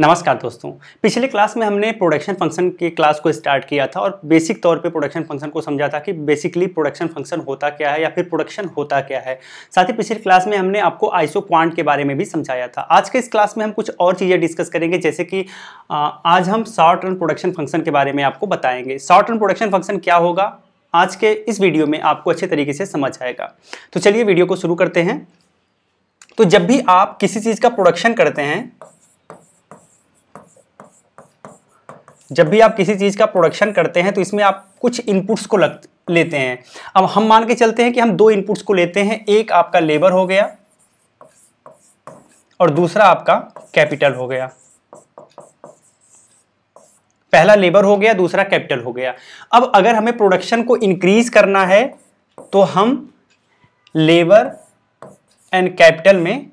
नमस्कार दोस्तों पिछले क्लास में हमने प्रोडक्शन फंक्शन के क्लास को स्टार्ट किया था और बेसिक तौर पे प्रोडक्शन फंक्शन को समझा था कि बेसिकली प्रोडक्शन फंक्शन होता क्या है या फिर प्रोडक्शन होता क्या है साथ ही पिछले क्लास में हमने आपको आइसो क्वांट के बारे में भी समझाया था आज के इस क्लास में हम कुछ और चीज़ें डिस्कस करेंगे जैसे कि आज हम शॉर्ट रन प्रोडक्शन फंक्शन के बारे में आपको बताएंगे शॉर्ट रन प्रोडक्शन फंक्शन क्या होगा आज के इस वीडियो में आपको अच्छे तरीके से समझ आएगा तो चलिए वीडियो को शुरू करते हैं तो जब भी आप किसी चीज़ का प्रोडक्शन करते हैं जब भी आप किसी चीज़ का प्रोडक्शन करते हैं तो इसमें आप कुछ इनपुट्स को लग लेते हैं अब हम मान के चलते हैं कि हम दो इनपुट्स को लेते हैं एक आपका लेबर हो गया और दूसरा आपका कैपिटल हो गया पहला लेबर हो गया दूसरा कैपिटल हो गया अब अगर हमें प्रोडक्शन को इंक्रीज करना है तो हम लेबर एंड कैपिटल में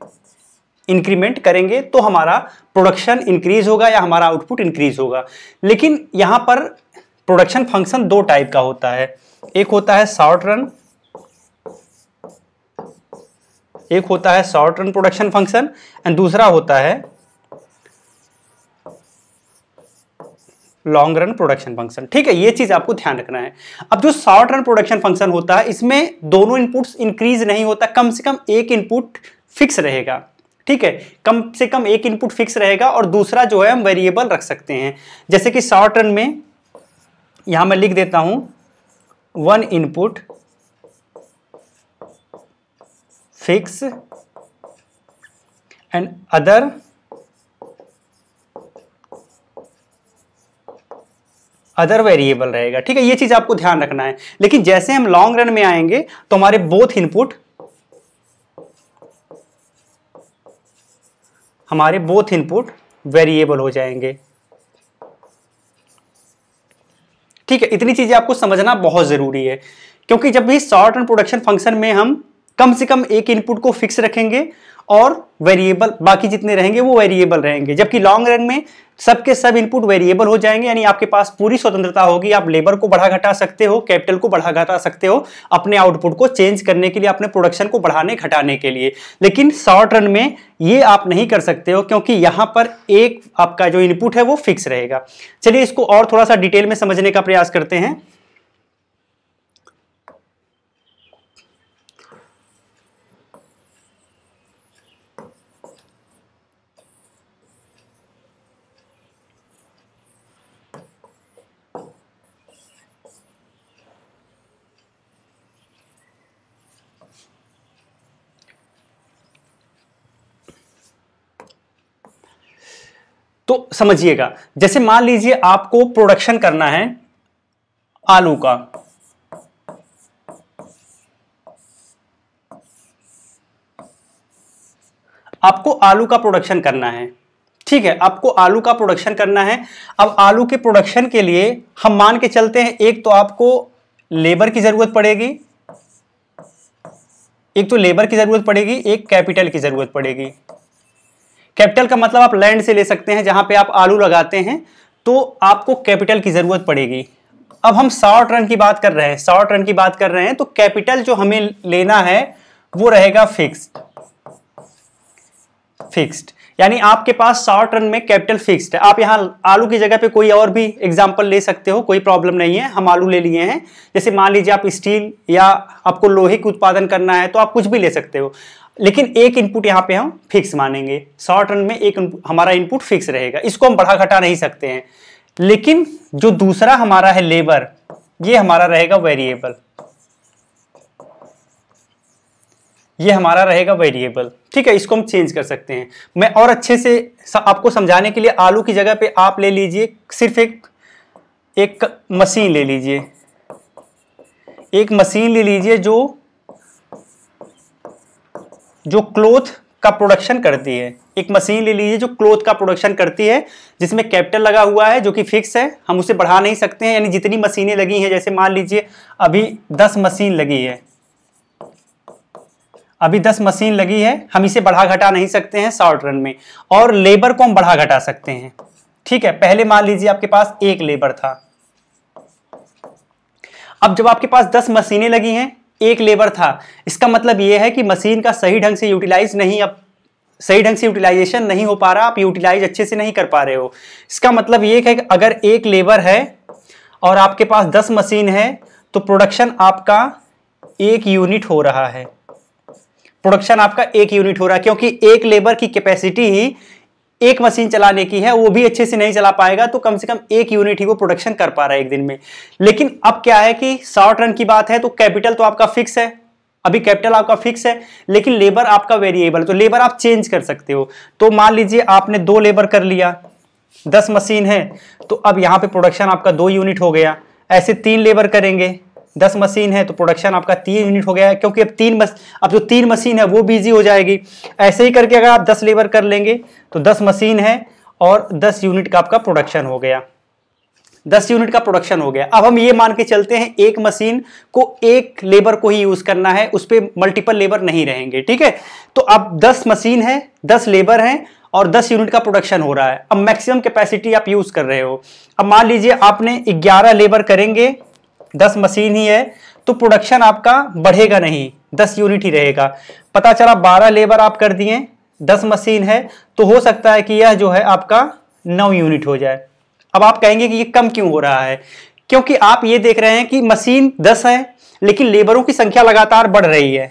इंक्रीमेंट करेंगे तो हमारा प्रोडक्शन इंक्रीज होगा या हमारा आउटपुट इंक्रीज होगा लेकिन यहां पर प्रोडक्शन फंक्शन दो टाइप का होता है एक होता है शॉर्ट रन एक होता है short run production function and दूसरा होता है लॉन्ग रन प्रोडक्शन फंक्शन ठीक है ये चीज आपको ध्यान रखना है अब जो शॉर्ट रन प्रोडक्शन फंक्शन होता है इसमें दोनों इनपुट्स इंक्रीज नहीं होता कम से कम एक इनपुट फिक्स रहेगा ठीक है कम से कम एक इनपुट फिक्स रहेगा और दूसरा जो है हम वेरिएबल रख सकते हैं जैसे कि शॉर्ट रन में यहां मैं लिख देता हूं one input fix and other other variable रहेगा ठीक है ये चीज़ आपको ध्यान रखना है लेकिन जैसे हम लॉन्ग रन में आएंगे तो हमारे बोथ इनपुट हमारे बोथ इनपुट वेरिएबल हो जाएंगे ठीक है इतनी चीजें आपको समझना बहुत जरूरी है क्योंकि जब भी शॉर्ट एंड प्रोडक्शन फंक्शन में हम कम से कम एक इनपुट को फिक्स रखेंगे और वेरिएबल बाकी जितने रहेंगे वो वेरिएबल रहेंगे जबकि लॉन्ग रन में सबके सब इनपुट वेरिएबल हो जाएंगे यानी आपके पास पूरी स्वतंत्रता होगी आप लेबर को बढ़ा घटा सकते हो कैपिटल को बढ़ा घटा सकते हो अपने आउटपुट को चेंज करने के लिए अपने प्रोडक्शन को बढ़ाने घटाने के लिए लेकिन शॉर्ट रन में ये आप नहीं कर सकते हो क्योंकि यहाँ पर एक आपका जो इनपुट है वो फिक्स रहेगा चलिए इसको और थोड़ा सा डिटेल में समझने का प्रयास करते हैं तो समझिएगा जैसे मान लीजिए आपको प्रोडक्शन करना है आलू का आपको आलू का प्रोडक्शन करना है ठीक है आपको आलू का प्रोडक्शन करना है अब आलू के प्रोडक्शन के लिए हम मान के चलते हैं एक तो आपको लेबर की ज़रूरत पड़ेगी एक तो लेबर की ज़रूरत पड़ेगी एक कैपिटल की ज़रूरत पड़ेगी कैपिटल का मतलब आप लैंड से ले सकते हैं जहां पे आप आलू लगाते हैं तो आपको कैपिटल की ज़रूरत पड़ेगी अब हम शॉर्ट रन की बात कर रहे हैं शॉर्ट रन की बात कर रहे हैं तो कैपिटल जो हमें लेना है वो रहेगा फिक्स्ड फिक्स्ड यानी आपके पास शॉर्ट रन में कैपिटल फिक्स्ड है आप यहाँ आलू की जगह पे कोई और भी एग्जाम्पल ले सकते हो कोई प्रॉब्लम नहीं है हम आलू ले लिए हैं जैसे मान लीजिए आप स्टील या आपको लोहे का उत्पादन करना है तो आप कुछ भी ले सकते हो लेकिन एक इनपुट यहाँ पे हम फिक्स मानेंगे शॉर्ट रन में एक हमारा इनपुट फिक्स रहेगा इसको हम बढ़ा घटा नहीं सकते हैं लेकिन जो दूसरा हमारा है लेबर ये हमारा रहेगा वेरिएबल ये हमारा रहेगा वेरिएबल ठीक है इसको हम चेंज कर सकते हैं मैं और अच्छे से आपको समझाने के लिए आलू की जगह पे आप ले लीजिए सिर्फ एक एक मशीन ले लीजिए एक मशीन ले लीजिए जो जो क्लोथ का प्रोडक्शन करती है एक मशीन ले लीजिए जो क्लोथ का प्रोडक्शन करती है जिसमें कैपिटल लगा हुआ है जो कि फिक्स है हम उसे बढ़ा नहीं सकते हैं यानी जितनी मशीनें लगी हैं जैसे मान लीजिए अभी दस मशीन लगी है अभी दस मशीन लगी है हम इसे बढ़ा घटा नहीं सकते हैं शॉर्ट रन में और लेबर को हम बढ़ा घटा सकते हैं ठीक है पहले मान लीजिए आपके पास एक लेबर था अब जब आपके पास दस मशीनें लगी हैं एक लेबर था इसका मतलब ये है कि मशीन का सही ढंग से यूटिलाइज नहीं अब सही ढंग से यूटिलाइजेशन नहीं हो पा रहा आप यूटिलाइज अच्छे से नहीं कर पा रहे हो इसका मतलब ये है कि अगर एक लेबर है और आपके पास दस मशीन है तो प्रोडक्शन आपका एक यूनिट हो रहा है प्रोडक्शन आपका एक यूनिट हो रहा है क्योंकि एक लेबर की कैपेसिटी ही एक मशीन चलाने की है वो भी अच्छे से नहीं चला पाएगा तो कम से कम एक यूनिट ही वो प्रोडक्शन कर पा रहा है एक दिन में लेकिन अब क्या है कि शॉर्ट रन की बात है तो कैपिटल तो आपका फिक्स है अभी कैपिटल आपका फिक्स है लेकिन लेबर आपका वेरिएबल तो लेबर आप चेंज कर सकते हो तो मान लीजिए आपने दो लेबर कर लिया दस मशीन है तो अब यहां पर प्रोडक्शन आपका दो यूनिट हो गया ऐसे तीन लेबर करेंगे दस मशीन है तो प्रोडक्शन आपका तीन यूनिट हो गया है क्योंकि अब तीन मस अब जो तीन मशीन है वो बिजी हो जाएगी ऐसे ही करके अगर आप दस लेबर कर लेंगे तो दस मशीन है और दस यूनिट का आपका प्रोडक्शन हो गया दस यूनिट का प्रोडक्शन हो गया अब हम ये मान के चलते हैं एक मशीन को एक लेबर को ही यूज करना है उस पर मल्टीपल लेबर नहीं रहेंगे ठीक है तो अब दस मशीन है दस लेबर हैं और 10 यूनिट का प्रोडक्शन हो रहा है अब मैक्सिमम कैपेसिटी आप यूज कर रहे हो अब मान लीजिए आपने 11 लेबर करेंगे दस मशीन ही है तो प्रोडक्शन आपका बढ़ेगा नहीं दस यूनिट ही रहेगा पता चला बारह लेबर आप कर दिए दस मशीन है तो हो सकता है कि यह जो है आपका नौ यूनिट हो जाए अब आप कहेंगे कि ये कम क्यों हो रहा है क्योंकि आप ये देख रहे हैं कि मशीन दस है लेकिन लेबरों की संख्या लगातार बढ़ रही है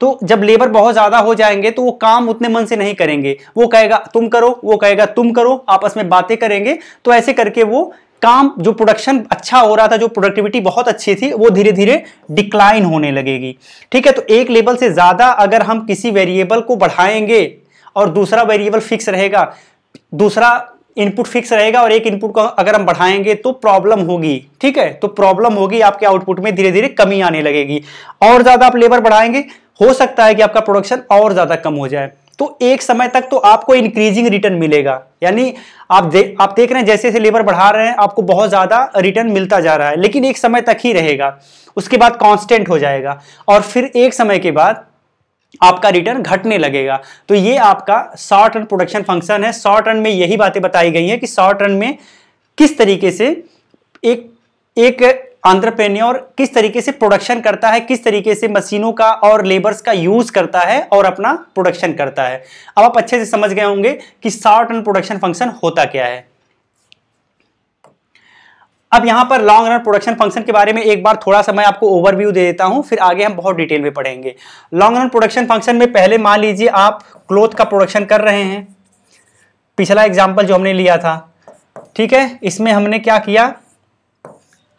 तो जब लेबर बहुत ज़्यादा हो जाएंगे तो वो काम उतने मन से नहीं करेंगे वो कहेगा तुम करो वो कहेगा तुम करो आपस में बातें करेंगे तो ऐसे करके वो काम जो प्रोडक्शन अच्छा हो रहा था जो प्रोडक्टिविटी बहुत अच्छी थी वो धीरे धीरे डिक्लाइन होने लगेगी ठीक है तो एक लेवल से ज़्यादा अगर हम किसी वेरिएबल को बढ़ाएंगे और दूसरा वेरिएबल फिक्स रहेगा दूसरा इनपुट फिक्स रहेगा और एक इनपुट को अगर हम बढ़ाएंगे तो प्रॉब्लम होगी ठीक है तो प्रॉब्लम होगी आपके आउटपुट में धीरे धीरे कमी आने लगेगी और ज़्यादा आप लेबर बढ़ाएंगे हो सकता है कि आपका प्रोडक्शन और ज़्यादा कम हो जाए तो एक समय तक तो आपको इंक्रीजिंग रिटर्न मिलेगा यानी आप दे, आप देख रहे हैं जैसे जैसे लेबर बढ़ा रहे हैं आपको बहुत ज़्यादा रिटर्न मिलता जा रहा है लेकिन एक समय तक ही रहेगा उसके बाद कांस्टेंट हो जाएगा और फिर एक समय के बाद आपका रिटर्न घटने लगेगा तो ये आपका शॉर्ट रन प्रोडक्शन फंक्शन है शॉर्ट रन में यही बातें बताई गई हैं कि शॉर्ट रन में किस तरीके से एक एक ऑन्ट्रप्रेन्योर किस तरीके से प्रोडक्शन करता है किस तरीके से मशीनों का और लेबर्स का यूज करता है और अपना प्रोडक्शन करता है अब आप अच्छे से समझ गए होंगे कि शॉर्ट रन प्रोडक्शन फंक्शन होता क्या है अब यहां पर लॉन्ग रन प्रोडक्शन फंक्शन के बारे में एक बार थोड़ा सा मैं आपको ओवरव्यू दे देता हूं फिर आगे हम बहुत डिटेल में पढ़ेंगे लॉन्ग रन प्रोडक्शन फंक्शन में पहले मान लीजिए आप क्लोथ का प्रोडक्शन कर रहे हैं पिछला एग्जाम्पल जो हमने लिया था ठीक है इसमें हमने क्या किया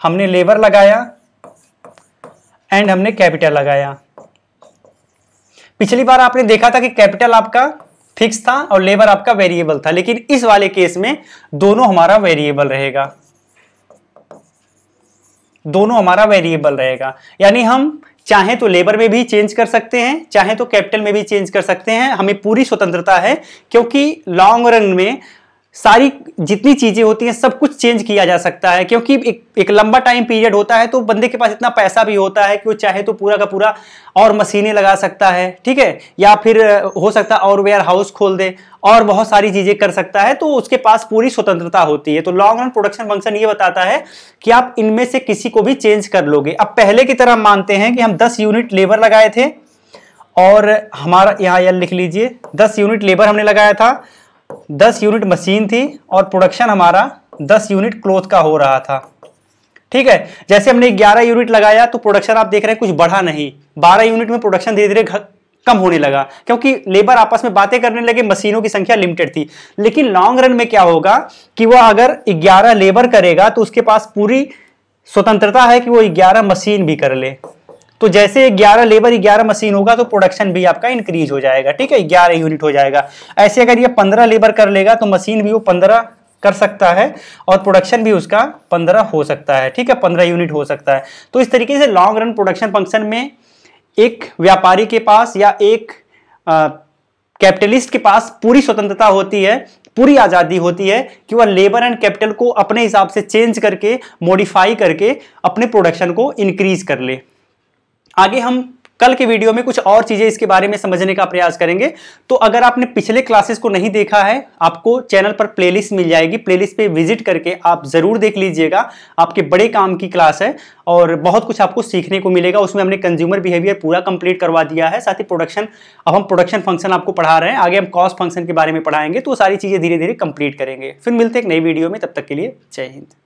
हमने लेबर लगाया एंड हमने कैपिटल लगाया पिछली बार आपने देखा था कि कैपिटल आपका फिक्स था और लेबर आपका वेरिएबल था लेकिन इस वाले केस में दोनों हमारा वेरिएबल रहेगा दोनों हमारा वेरिएबल रहेगा यानी हम चाहे तो लेबर में भी चेंज कर सकते हैं चाहे तो कैपिटल में भी चेंज कर सकते हैं हमें पूरी स्वतंत्रता है क्योंकि लॉन्ग रन में सारी जितनी चीज़ें होती हैं सब कुछ चेंज किया जा सकता है क्योंकि एक, एक लंबा टाइम पीरियड होता है तो बंदे के पास इतना पैसा भी होता है कि वो चाहे तो पूरा का पूरा और मशीनें लगा सकता है ठीक है या फिर हो सकता है और वेयर हाउस खोल दे और बहुत सारी चीज़ें कर सकता है तो उसके पास पूरी स्वतंत्रता होती है तो लॉन्ग रन प्रोडक्शन फंक्शन ये बताता है कि आप इनमें से किसी को भी चेंज कर लोगे अब पहले की तरह मानते हैं कि हम दस यूनिट लेबर लगाए थे और हमारा यहाँ यह लिख लीजिए दस यूनिट लेबर हमने लगाया था दस यूनिट मशीन थी और प्रोडक्शन हमारा दस यूनिट क्लोथ का हो रहा था ठीक है जैसे हमने ग्यारह यूनिट लगाया तो प्रोडक्शन आप देख रहे हैं कुछ बढ़ा नहीं बारह यूनिट में प्रोडक्शन धीरे धीरे कम होने लगा क्योंकि लेबर आपस में बातें करने लगे मशीनों की संख्या लिमिटेड थी लेकिन लॉन्ग रन में क्या होगा कि वह अगर 11 लेबर करेगा तो उसके पास पूरी स्वतंत्रता है कि वो 11 मशीन भी कर ले तो जैसे 11 लेबर 11 मशीन होगा तो प्रोडक्शन भी आपका इंक्रीज हो जाएगा ठीक है 11 यूनिट हो जाएगा ऐसे अगर ये 15 लेबर कर लेगा तो मशीन भी वो 15 कर सकता है और प्रोडक्शन भी उसका 15 हो सकता है ठीक है 15 यूनिट हो सकता है तो इस तरीके से लॉन्ग रन प्रोडक्शन फंक्शन में एक व्यापारी के पास या एक कैपिटलिस्ट के पास पूरी स्वतंत्रता होती है पूरी आज़ादी होती है कि वह लेबर एंड कैपिटल को अपने हिसाब से चेंज करके मॉडिफाई करके अपने प्रोडक्शन को इंक्रीज कर ले आगे हम कल के वीडियो में कुछ और चीज़ें इसके बारे में समझने का प्रयास करेंगे तो अगर आपने पिछले क्लासेस को नहीं देखा है आपको चैनल पर प्लेलिस्ट मिल जाएगी प्लेलिस्ट पे विजिट करके आप ज़रूर देख लीजिएगा आपके बड़े काम की क्लास है और बहुत कुछ आपको सीखने को मिलेगा उसमें हमने कंज्यूमर बिहेवियर पूरा कंप्लीट करवा दिया है साथ ही प्रोडक्शन अब हम प्रोडक्शन फंक्शन आपको पढ़ा रहे हैं आगे हम कॉस्ट फंक्शन के बारे में पढ़ाएंगे तो सारी चीज़ें धीरे धीरे कंप्लीट करेंगे फिर मिलते एक नई वीडियो में तब तक के लिए जय हिंद